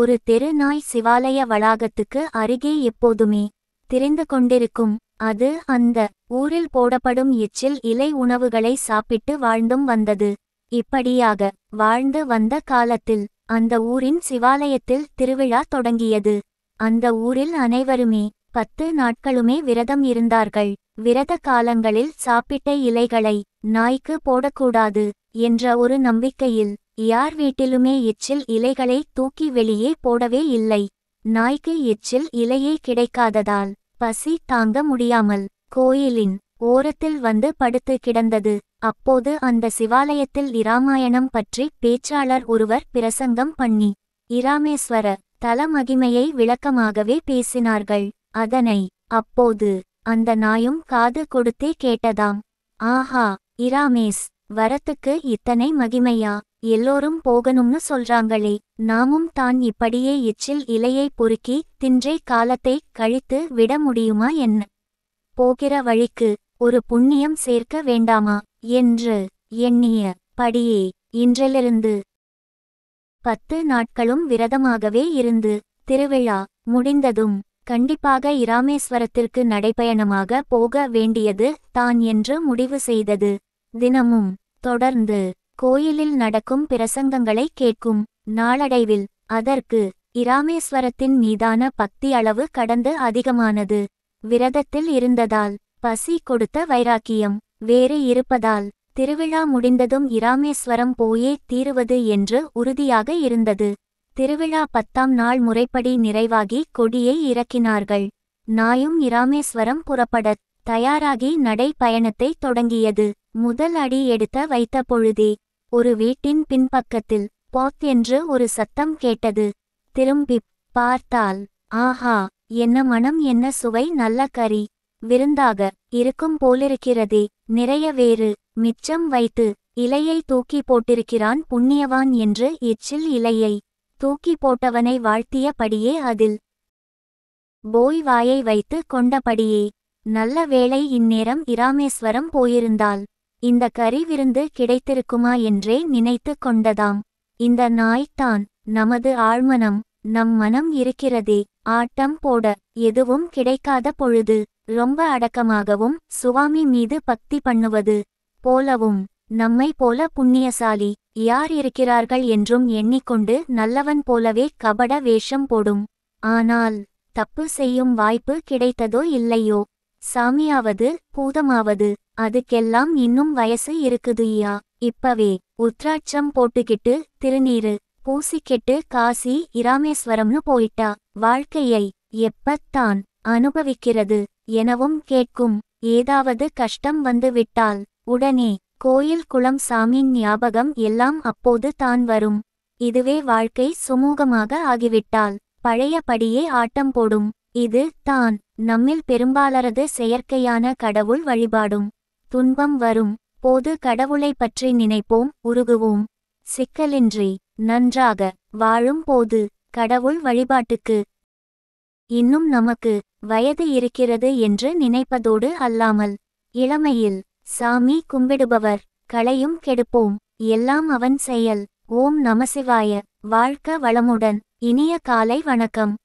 ஒரு தெரு நாய் சிவாலய வளாகத்துக்கு அருகே எப்போதுமே திரிந்து கொண்டிருக்கும் அது அந்த ஊரில் போடப்படும் எச்சில் இலை உணவுகளை சாப்பிட்டு வாழ்ந்தும் வந்தது இப்படியாக வாழ்ந்து வந்த காலத்தில் அந்த ஊரின் சிவாலயத்தில் திருவிழா தொடங்கியது அந்த ஊரில் அனைவருமே பத்து நாட்களுமே விரதம் இருந்தார்கள் விரத காலங்களில் சாப்பிட்ட இலைகளை நாய்க்கு போடக்கூடாது என்ற ஒரு நம்பிக்கையில் யார் வீட்டிலுமே எச்சில் இலைகளை தூக்கி வெளியே போடவே இல்லை நாய்க்கு எச்சில் இலையே கிடைக்காததால் பசி தாங்க முடியாமல் கோயிலின் ஓரத்தில் வந்து படுத்து கிடந்தது அப்போது அந்த சிவாலயத்தில் இராமாயணம் பற்றி பேச்சாளர் ஒருவர் பிரசங்கம் பண்ணி இராமேஸ்வர தல மகிமையை விளக்கமாகவே பேசினார்கள் அதனை அப்போது அந்த நாயும் காது கொடுத்தே கேட்டதாம் ஆஹா இராமேஸ் வரத்துக்கு இத்தனை மகிமையா எல்லோரும் போகணும்னு சொல்றாங்களே நாமும் தான் இப்படியே இச்சில் இலையை பொறுக்கி தின்றை காலத்தை கழித்து விட முடியுமா என்ன போகிற வழிக்கு ஒரு புண்ணியம் சேர்க்க வேண்டாமா என்று எண்ணிய படியே இன்றிலிருந்து பத்து நாட்களும் விரதமாகவே இருந்து திருவிழா முடிந்ததும் கண்டிப்பாக இராமேஸ்வரத்திற்கு நடைபயணமாக போக வேண்டியது தான் என்று முடிவு செய்தது தினமும் தொடர்ந்து கோயிலில் நடக்கும் பிரசங்கங்களை கேட்கும் நாளடைவில் அதற்கு இராமேஸ்வரத்தின் மீதான பக்தி அளவு கடந்து அதிகமானது விரதத்தில் இருந்ததால் பசி கொடுத்த வைராக்கியம் வேறு இருப்பதால் திருவிழா முடிந்ததும் இராமேஸ்வரம் போயே தீருவது என்று உறுதியாக இருந்தது திருவிழா பத்தாம் நாள் முறைப்படி நிறைவாகி கொடியை இறக்கினார்கள் நாயும் இராமேஸ்வரம் புறப்படத் தயாராகி நடை தொடங்கியது முதல் அடி எடுத்த வைத்த பொழுதே ஒரு வீட்டின் பின்பக்கத்தில் பாத் என்று ஒரு சத்தம் கேட்டது திரும்பி பார்த்தால் ஆஹா என்ன மனம் என்ன சுவை நல்ல கறி விருந்தாக இருக்கும் போலிருக்கிறதே நிறைய வேறு மிச்சம் வைத்து இலையை தூக்கி போட்டிருக்கிறான் புண்ணியவான் என்று எச்சில் இலையை தூக்கி போட்டவனை வாழ்த்தியபடியே அதில் போய் வாயை வைத்து கொண்டபடியே நல்ல வேளை இந்நேரம் இராமேஸ்வரம் போயிருந்தாள் இந்த கறி விருந்து கிடைத்திருக்குமா என்றே நினைத்து கொண்டதாம் இந்த நாய்தான் நமது ஆழ்மனம் நம் மனம் இருக்கிறதே ஆட்டம் போட எதுவும் கிடைக்காத பொழுது ரொம்ப அடக்கமாகவும் சுவாமி மீது பக்தி பண்ணுவது போலவும் நம்மை போல புண்ணியசாலி யார் இருக்கிறார்கள் என்றும் எண்ணிக்கொண்டு நல்லவன் போலவே கபட வேஷம் போடும் ஆனால் தப்பு செய்யும் வாய்ப்பு கிடைத்ததோ இல்லையோ சாமியாவது பூதமாவது அதுக்கெல்லாம் இன்னும் வயசு இருக்குதுய்யா இப்பவே உத்ராட்சம் போட்டுக்கிட்டு திருநீரு பூசிக்கிட்டு காசி இராமேஸ்வரம்னு போயிட்டா வாழ்க்கையை எப்பத்தான் அனுபவிக்கிறது எனவும் கேட்கும் ஏதாவது கஷ்டம் வந்து விட்டால் உடனே கோயில் குளம் சாமியின் ஞாபகம் எல்லாம் அப்போது தான் வரும் இதுவே வாழ்க்கை சுமூகமாக ஆகிவிட்டால் பழையபடியே ஆட்டம் போடும் இது தான் நம்மில் பெரும்பாலரது செயற்கையான கடவுள் வழிபாடும் துன்பம் வரும் போது கடவுளை பற்றி நினைப்போம் உருகுவோம் சிக்கலின்றி நன்றாக வாழும் போது கடவுள் வழிபாட்டுக்கு இன்னும் நமக்கு வயது இருக்கிறது என்று நினைப்பதோடு அல்லாமல் இளமையில் சாமி கும்பிடுபவர் களையும் கெடுப்போம் எல்லாம் அவன் செயல் ஓம் நமசிவாய வாழ்க்க வளமுடன் இனிய காலை வணக்கம்